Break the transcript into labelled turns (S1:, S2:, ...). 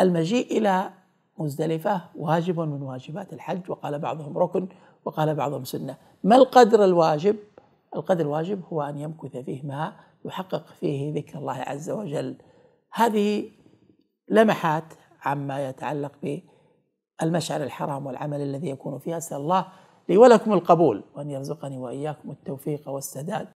S1: المجيء إلى مزدلفة واجب من واجبات الحج وقال بعضهم ركن وقال بعضهم سنة ما القدر الواجب؟ القدر الواجب هو أن يمكث فيه ما يحقق فيه ذكر الله عز وجل هذه لمحات عما يتعلق بالمشعر الحرام والعمل الذي يكون فيه أسأل الله لي ولكم القبول وأن يرزقني وإياكم التوفيق والسداد